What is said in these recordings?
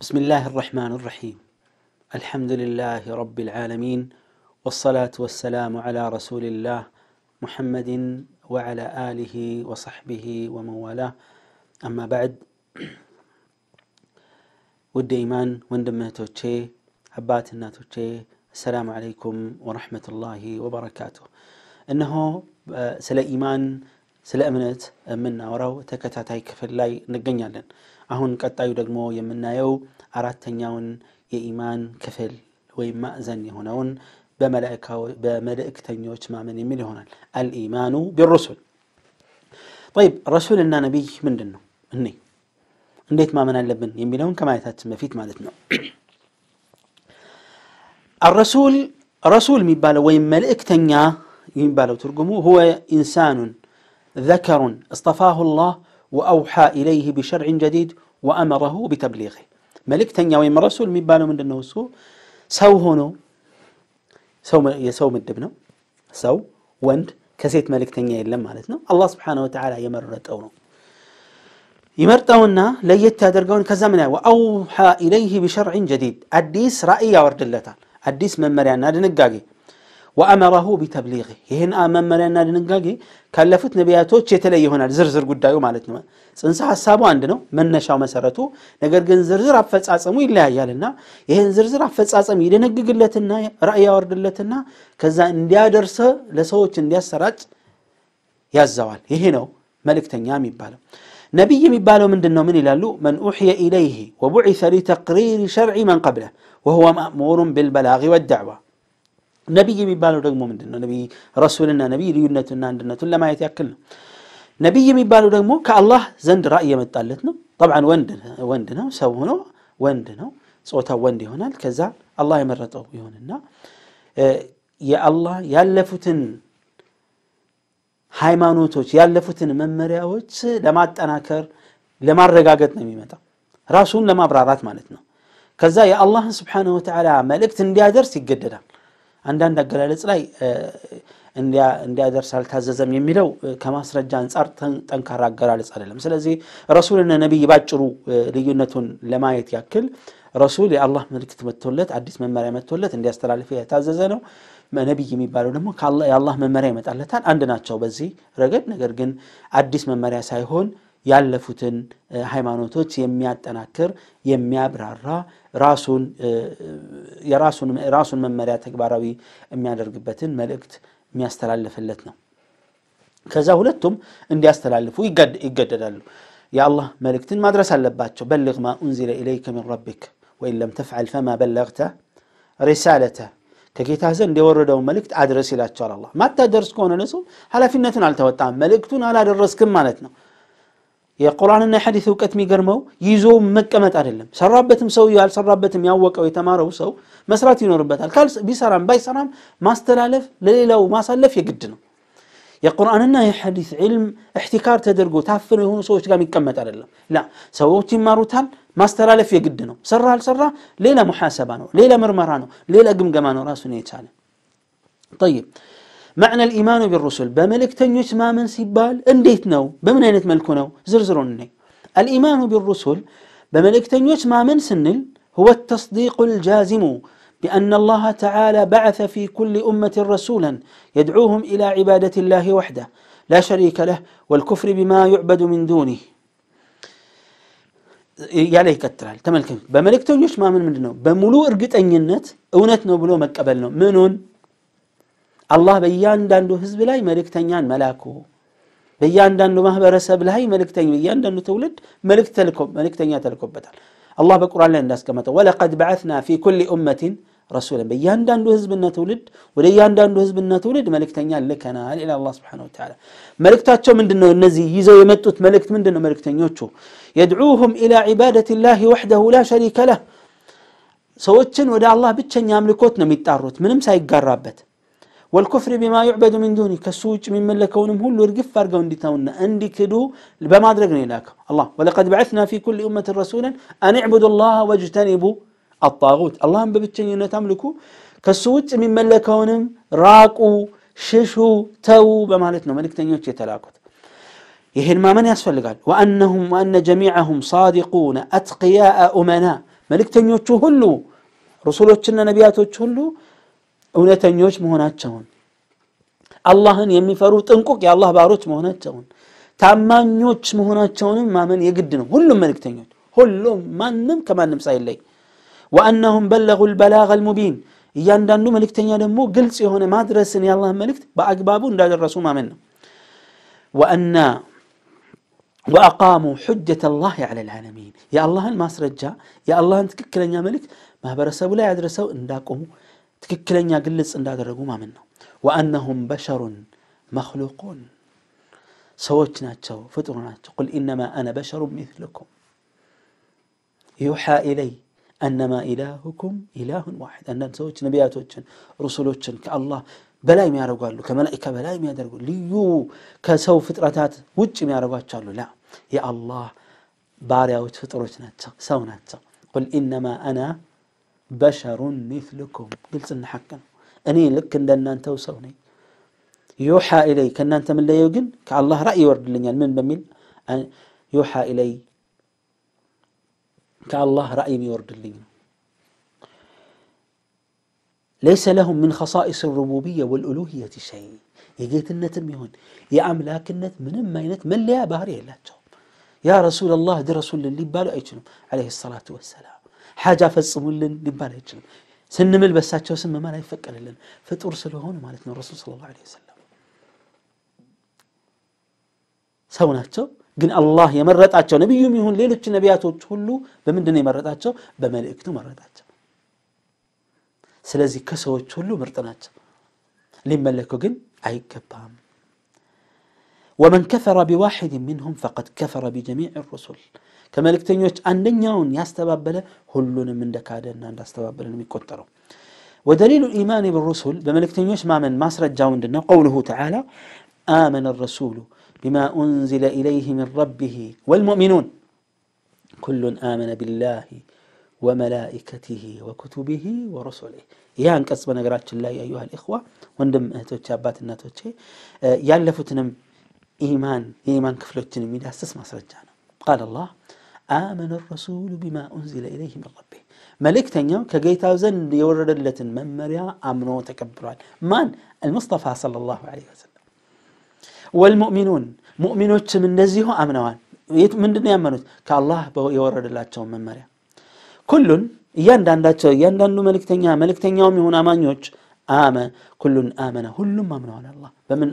بسم الله الرحمن الرحيم الحمد لله رب العالمين والصلاة والسلام على رسول الله محمد وعلى آله وصحبه ومن والاه أما بعد ود إيمان توتشي أبات توتشي السلام عليكم ورحمة الله وبركاته إنه آه، سلا إيمان سلا أمنت من نورو تكتاتاي كفل لاي نقنيالن አሁን ቀጣዩ ደግሞ የምናየው አራተኛውን የኢማን ክፍል ወይም ማዕዘን የሆነውን በመልእክተኞች ማመን የሚል ይሆናል አልኢማኑ ቢሩሱል ጠይብ ረሱልና ነቢይ ምንድን ነው እኔ እንዴት ማመን አለብን የሚለውን ከማየታችን በፊት ማለት ነው አረሱል ረሱል የሚባለው ወይም መልእክተኛ የሚባለው ትርጉሙ ሁወ ኢንሳኑን ذكر اصطفاه الله وأوحى إليه بشرع جديد وأمره بتبليغه ملك تنيا وين رسول من باله من النوسو سو هونو سو يا سو من سو وانت كسيت ملك تنيا يلم مالتنا الله سبحانه وتعالى يمرت يمر يمرتونا ليت درجون كزمنا وأوحى إليه بشرع جديد أديس رأي يا ورد اللتان أديس من مريان نادن وأمره بتبليغه يهن آمن مرينا لننقاقي كان لفت نبياتو تشيتلي هنا زرزر قدايو مالتنا سنسا حسابو عندنا من نشا مسارتو نقر قن زرزر عفتس عصم وإلا عيالنا يهن زرزر عفتس عصم يدنق قلتنا رأي ورد لتنا كذا اندي درس لسوو تندي السرات يا الزوال يهنو ملك تنيامي ببالو نبي يبالو من دنو من إلالو من أوحي إليه وبعث لتقرير شرع من قبله وهو مأمور بالبلاغ والدعوة ነቢይ የሚባለው ደግሞ ምንድን ነው? ነቢይ ረሱልና ነቢይ ልዩነቱና አንድነቱን ለማየት ያክል ነው። ነቢይ የሚባለው ደግሞ ከአላህ ዘንድ ራእይ የመጣለት ነው። ጠብዓን ወንድ ነው፣ ሰው ሆኖ ወንድ ነው፣ ጾታው ወንድ ይሆናል። ከዛ አላህ የመረጠው ይሆንና የአላህ ያለፉትን ሃይማኖቶች ያለፉትን መመሪያዎች ለማጠናከር ለማረጋገጥ ነው የሚመጣው፣ ራሱን ለማብራራት ማለት ነው። ከዛ የአላህን ስብሓነሁ ወተዓላ መልእክት እንዲያደርስ ይገደዳል። አንዳንድ አገላለጽ ላይ እንዲያደርስ አልታዘዘም የሚለው ከማስረጃ አንጻር ጠንካራ አገላለጽ አይደለም። ስለዚህ ረሱልና ነቢይ ባጭሩ ልዩነቱን ለማየት ያክል ረሱል የአላህ ምልክት መጥቶለት አዲስ መመሪያ መጥቶለት እንዲያስተላልፍ የታዘዘ ነው። ነቢይ የሚባለው ደግሞ የአላህ መመሪያ ይመጣለታል። አንድ ናቸው በዚህ ረገድ። ነገር ግን አዲስ መመሪያ ሳይሆን ያለፉትን ሃይማኖቶች የሚያጠናክር የሚያብራራ ራሱን የራሱን መመሪያ ተግባራዊ የሚያደርግበትን መልእክት የሚያስተላልፍለት ነው ከዛ ሁለቱም እንዲያስተላልፉ ይገደዳሉ የአላህ መልእክትን ማድረስ አለባቸው በልግ ማ ኡንዚለ ኢለይከ ምን ረቢክ ወኢን ለም ተፍዓል ፈማ በለግተ ሪሳለተ ከጌታ ዘንድ የወረደውን መልእክት አድረስ ይላቸዋል አላ ማታደርስ ከሆነ ለሰው ኃላፊነትን አልተወጣም መልእክቱን አላደረስክም ማለት ነው የቁርአንና የሐዲስ እውቀት የሚገርመው ይዞ መቀመጥ አይደለም። ሰራበትም ሰው ያልሰራበትም ያወቀው የተማረው ሰው መስራት ይኖርበታል። ካልስ ቢሰራም ባይሰራም ማስተላለፍ ለሌላው ማሳለፍ የግድ ነው። የቁርአንና የሐዲስ ዒልም እሕቲካር ተደርጎ ታፍነው የሆኑ ሰዎች ጋር የሚቀመጥ አይደለም። ላ ሰዎች ይማሩታል፣ ማስተላለፍ የግድ ነው። ሰራ አልሰራ ሌላ ሙሓሰባ ነው፣ ሌላ ምርመራ ነው፣ ሌላ ግምገማ ነው ራሱን የቻለ ጠይብ معنى الإيمان بالرسل በመልእክተኞች ما من سبال انديت نو بمن اينت ملكو نو እንይ። الإيمان بالرسل بملك ما من سنل هو التصديق الجازم بأن الله تعالى بعث في كل أمة رسولا يدعوهم إلى عبادة الله وحده لا شريك له والكفر بما يعبد من دونه ያለ ይቀጥላል። ተመልከቱ። በመልእክተኞች ማመን ምንድን ነው? በሙሉ እርግጠኝነት እውነት ነው ብሎ መቀበል ነው። ምኑን الله بيان داندو حزب لاي ملك تنيان ملاكو بيان داندو مهبر سب لاي ملك تنيان بيان داندو تولد ملك تلكم ملك تنيان تلكم بتال الله بقرآن لنا الناس كمتا ولقد بعثنا في كل أمة رسولا بيان داندو حزب لنا تولد وليان داندو حزب لنا تولد ملك تنيان لكنا إلى الله سبحانه وتعالى ملك تاتشو من دنو النزي يزو يمتوت ملك من دنو ملك تنيوتشو يدعوهم إلى عبادة الله وحده لا شريك له سوتشن ودا الله بتشن يملكوتنا ميتاروت منم سايق قرابت والكفر بما يعبد من دوني كسوج من ملكونهم لكونهم هل رقف فارقوا وندي تاونا اندي كدو بما درقنا لك الله ولقد بعثنا في كل أمة رسولا أن اعبدوا الله واجتنبوا الطاغوت اللهم ببتشين تملكوا كسوج من ملكونهم لكونهم راقوا ششوا توا بمالتنا ملكتنيوች የተላኩት ይህን ማመን ያስፈልጋል ወአነሁም ወአነ ጀሚዐሁም ሳዲቁነ አትቅያአ ኡመና መልእክተኞቹ ሁሉ رسولوችና ነቢያቶች ሁሉ እውነተኞች መሆናቸውን አላህን የሚፈሩ ጥንቁቅ የአላህ ባሮች መሆናቸውን ታማኞች መሆናቸውንም ማመን የግድ ነው ሁሉም መልእክተኞች ሁሉም ማንም ከማንም ሳይለይ ወአነሁም በለጉ ልበላغ ልሙቢን እያንዳንዱ መልእክተኛ ደግሞ ግልጽ የሆነ ማድረስን የአላህ መልእክት በአግባቡ እንዳደረሱ ማመን ነው ወአና وأقاموا حجة الله على العالمين يا الله المسرجة يا الله أنت كلا يا ملك ما برسوا لا يدرسوا إن داكم تككلن يا قلص ان دادر رقوما منه وأنهم بشر مخلوقون سوتنا تشو فطرنا تقول إنما أنا بشر مثلكم يوحى إلي أنما إلهكم إله واحد أن نسويك نبيات وجن رسول وجن كالله بلا ما يرقوا له كملائكة بلا ما يرقوا ليو كسو فترتات وجن ما يرقوا لا يا الله باريا وجن فترتنا سونا قل إنما أنا بشر مثلكم قلت لنا حقا أني لك إن أنت وصوني يوحى إلي كأن أنت من لا يوجن كالله رأي ورد لني من بميل يوحى إلي كالله رأي ورد لني ليس لهم من خصائص الربوبية والألوهية شيء يجيت النتم يهون يا أملاك النت من ما ينت من لا بهري يا رسول الله دي رسول اللي باله عليه الصلاة والسلام حاجة فصمولن لبارة جل سن مل بس أشوا سن ما لا يفكر لن فترسلوا هون مالتنا الرسول صلى الله عليه وسلم سونا أشوا قن الله يمرت أشوا نبي يوم هون ليلة النبيات وتشلو بمن دني مرت أشوا بملك تو مرت أشوا سلازي كسوا تشلو مرتنا أشوا لما لكو قن أي كبام ومن كفر بواحد منهم فقد كفر بجميع الرسل ከመልክተኞች አንደኛውን ያስተባበለ ሁሉንም እንደካደና እንዳስተባበለ ነው የሚቆጠረው ودليل الإيمان بالرسل بملكتنيوش ما من مصر الجاون دلنا قوله تعالى آمن الرسول بما أنزل إليه من ربه والمؤمنون كل آمن بالله وملائكته وكتبه ورسله يان كسبنا قرات الله أيها الإخوة وندم توتش أبات الناتوتش يالفتنم إيمان إيمان كفلوتنم إذا استسمع قال الله آمن الرسول بما أنزل إليه من ربه ملك تنيم كجيت أوزن يورد لتن ممريا أمنو تكبران من المصطفى صلى الله عليه وسلم والمؤمنون مؤمنون من نزيه أمنوان من دنيا منوت كالله بو يورد لتن ممريا كل يندان داتو يندان دو ملك تنيا ملك يوم يهون أمان يوج آمن كل آمن كل هل من الله فمن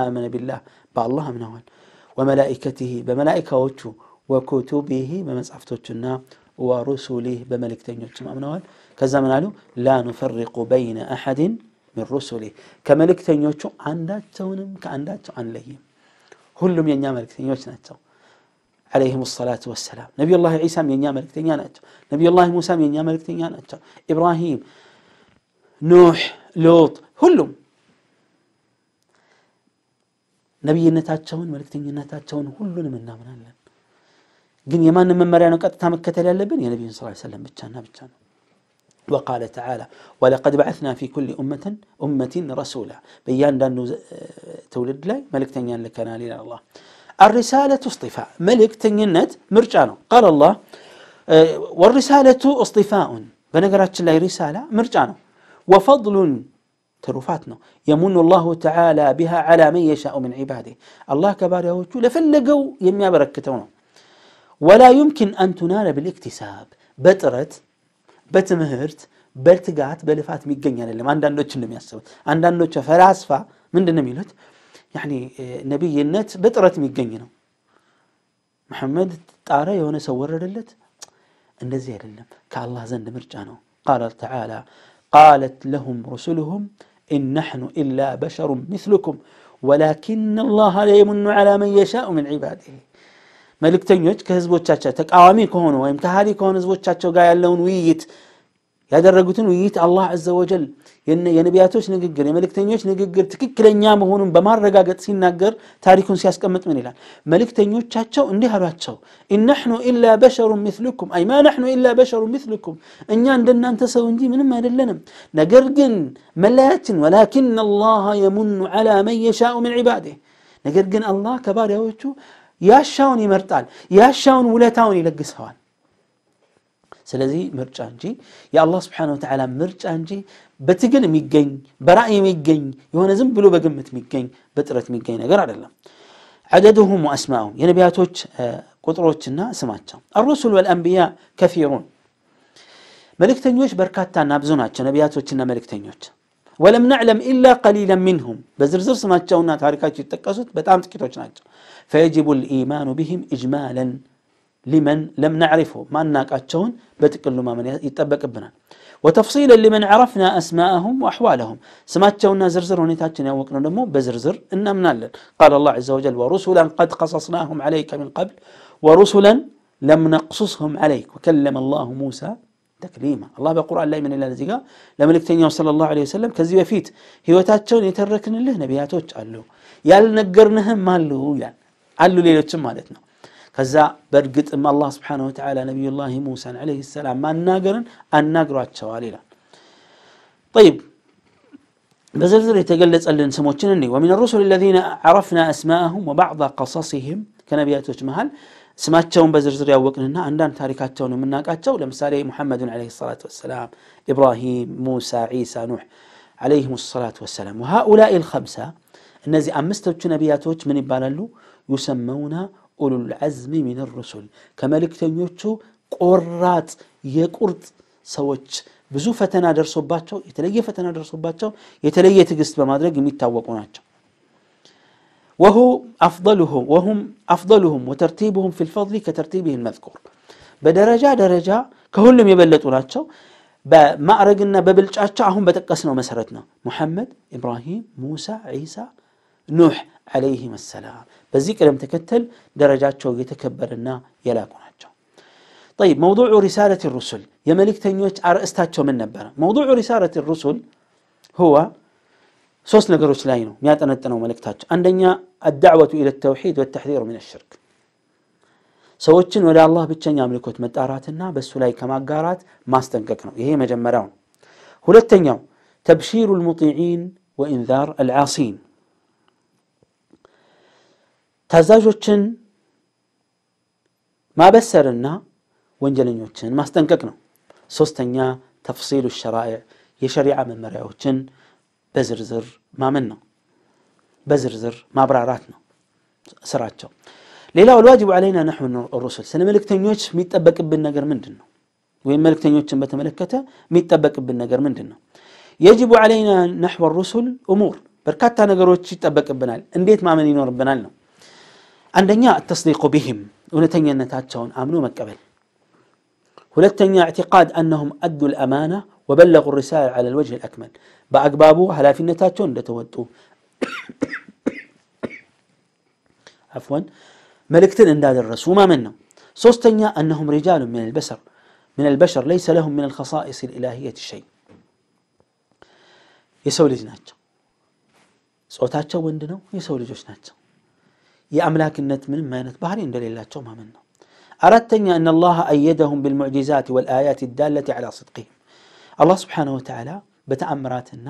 آمن بالله بالله أمنوان وملائكته بملائكة وجهه وكتبه بمصحفتنا ورسله بملكتين تمامنا كذا منالو لا نفرق بين احد من رسله كملكتين يوتشو عنداتهم كعنداتهم عن لهم هلم ينيا ملكتين يوتشو عليهم الصلاة والسلام نبي الله عيسى من ينيا ملكتين يانتو نبي الله موسى من ينيا ملكتين يانتو إبراهيم نوح لوط هلم نبي النتاج تون ملكتين النتاج تون هلم من نامنا ግን የማንም መመሪያ ነው ቀጥታ መከተል ያለብን የነቢዩን ስ ሰለም ብቻና ብቻ ነው وقال تعالى ولقد بعثنا في كل أمة أمة رسولا بيان دانو تولد لي ملك تنين لكنا إلى الله الرسالة اصطفاء ملك تنينت مرجانو قال الله والرسالة اصطفاء بنقرات الله رسالة مرجانو وفضل ترفاتنا يمن الله تعالى بها على من يشاء من عباده الله كبار يوجو لفلقوا يمي بركتونه ولا يمكن أن تنال بالاكتساب بترت بتمهرت بلتقات بلفات ميقن يعني لما عندنا نوتش نمي أسوي عندنا نوتش فراسفة من دنا دنمي يعني آه، نبي النت بترت ميقن ينو محمد تارى يونا سورر اللت النزيه لله كالله زند مرجانه قال تعالى قالت لهم رسلهم إن نحن إلا بشر مثلكم ولكن الله لا يمن على من يشاء من عباده መልእክተኞች ከህዝቦቻቸው ተቃዋሚ ከሆኑ ወይም ከሃዲ ከሆኑ ህዝቦቻቸው ጋር ያለውን ውይይት ያደረጉትን ውይይት አላህ አዘ ወጀል የነቢያቶች ንግግር የመልእክተኞች ንግግር ትክክለኛ መሆኑን በማረጋገጥ ሲናገር ታሪኩን ሲያስቀምጥ ምን ይላል መልእክተኞቻቸው እንዲህ አሏቸው ኢነሕኑ ኢላ በሸሩ ምስልኩም አይ ማ ናሕኑ ኢላ በሸሩ ምስልኩም እኛ እንደናንተ ሰው እንጂ ምንም አይደለንም ነገር ግን መለያችን ወላኪን አላህ የሙኑ ዐላ መን የሻኡ ምን ዒባዴህ ነገር ግን አላህ ከባሪያዎቹ ያሻውን ይመርጣል ያሻውን ውለታውን ይለግሰዋል ስለዚህ ምርጫ እንጂ የአላህ ስብሓን ወተዓላ ምርጫ እንጂ በትግል የሚገኝ በራእይ የሚገኝ የሆነ ዝም ብሎ በግምት የሚገኝ በጥረት የሚገኝ ነገር አይደለም عددهم وأسماءهم የነቢያቶች ቁጥሮችና ስማቸው الرسل والأنبياء كثيرون መልእክተኞች በርካታና ብዙ ናቸው ነቢያቶችና መልእክተኞች ولم نعلم إلا قليلا منهم بزرزر سماتشاونا تاركات يتكسوت بتام تكيتوش فيجب الإيمان بهم إجمالا لمن لم نعرفه ما أنك أتشون بتكل ما من يتبك ابنا وتفصيلا لمن عرفنا أسماءهم وأحوالهم سماتشاونا زرزر ونتاتشنا وقنا نمو بزرزر إن قال الله عز وجل ورسلا قد قصصناهم عليك من قبل ورسلا لم نقصصهم عليك وكلم الله موسى تكليمه الله بالقران لا من الا الذي قال لما لكتني صلى الله عليه وسلم كزي هي وتاتشون يتركن له نبياتوت قالوا يال نغرنهم مالو يال قالوا ليلوتم مالتنا ከዛ በእርግጥም አላ ስብን ወተላ ነቢዩላ ሙሳን ለ ሰላም ማናገርን አናግሯቸዋል ይላል ይብ በዝርዝር የተገለጸልን ስሞችን እኒ ومن الرسل الذين عرفنا أسماءهم وبعض قصصهم ከነቢያቶች መሃል بزرزر ስማቸውን በዝርዝር ያወቅንና አንዳንድ ታሪካቸውን የምናውቃቸው ለምሳሌ محمد عليه الصلاة والسلام إبراهيم موسى عيسى نوح عليهم الصلاة والسلام وهؤلاء الخمسة النزي أمستوش نبياتوش من يبالالو يسمون أولو العزم من الرسل كملك يوتشو قرات يقرد سوتش بزو فتنا درسو باتو يتلي فتنا درسو باتو يتلي تقست بمادرق يميت تاوقوناتو وهو أفضله وهم أفضلهم وترتيبهم في الفضل كترتيبه المذكور بدرجة درجة كهلهم يبلطون أتشو بمعرقنا ببلج أتشعهم بتقسنا ومسرتنا محمد إبراهيم موسى عيسى نوح عليهم السلام بزيك لم تكتل درجات شو يتكبرنا يلاكون أتشو طيب موضوع رسالة الرسل يملك تنيوش أرأستاتشو من نبرا موضوع رسالة الرسل هو ሶስት ነገሮች ላይ ነው የሚያጠነጥነው መልእክታቸው አንደኛ አዳዕወቱ ኢለ ተውሒድ ወተሕዚሩ ምን ሽርክ ሰዎችን ወደ አላህ ብቸኛ አምልኮት መጣራትና በእሱ ላይ ከማጋራት ማስጠንቀቅ ነው ይሄ መጀመሪያው ነው ሁለተኛው ተብሺሩ ልሙጢዒን ወኢንዛር አልዓሲን ታዛዦችን ማበሰርና ወንጀለኞችን ማስጠንቀቅ ነው ሶስተኛ ተፍሲሉ ሸራዕ የሸሪዓ መመሪያዎችን بزرزر ما منا بزرزر ما براراتنا سراتشو ليلا والواجب علينا نحو الرسل سنة ملك تنيوش ميتبك بالنقر من دنو وين ملك تنيوش بتملكته ميتبك بالنقر من دنو يجب علينا نحو الرسل أمور بركات بركاتا نقروش يتبك بنال انديت ما من ربنا بنالنا عندنا التصديق بهم ونتنيا نتاتشون آمنوا مكبل ولتنيا اعتقاد أنهم أدوا الأمانة وبلغوا الرسالة على الوجه الأكمل بأقبابه هلا في النتاتون لتوضو عفوا ملكتن انداد الرسو ما منه سوستنيا أنهم رجال من البشر من البشر ليس لهم من الخصائص الإلهية شيء يسوي لجناتش صوتاتش وندنو يسوي لجوشناتش يا أملاك النت من ما نتبهرين بحرين دليلاتش ما منه أردتني أن الله أيدهم بالمعجزات والآيات الدالة على صدقهم አላህ ስብሓን ወተዓላ በተአምራትና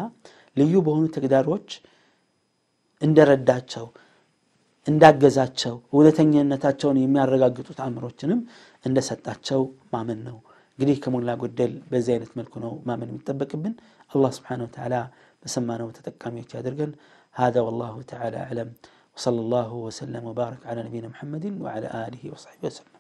ልዩ በሆኑ ተግዳሮች እንደረዳቸው እንዳገዛቸው እውነተኝነታቸውን የሚያረጋግጡ ተአምሮችንም እንደሰጣቸው ማመን ነው እንግዲህ ከሞላ ጎደል በዚህ አይነት መልኩ ነው ማመን የሚጠበቅብን አላህ ስብሓን ወተዓላ በሰማነው ተጠቃሚዎች ያደርገን هذا والله تعالى أعلم وصلى الله وسلم وبارك على نبينا محمد وعلى آله وصحبه وسلم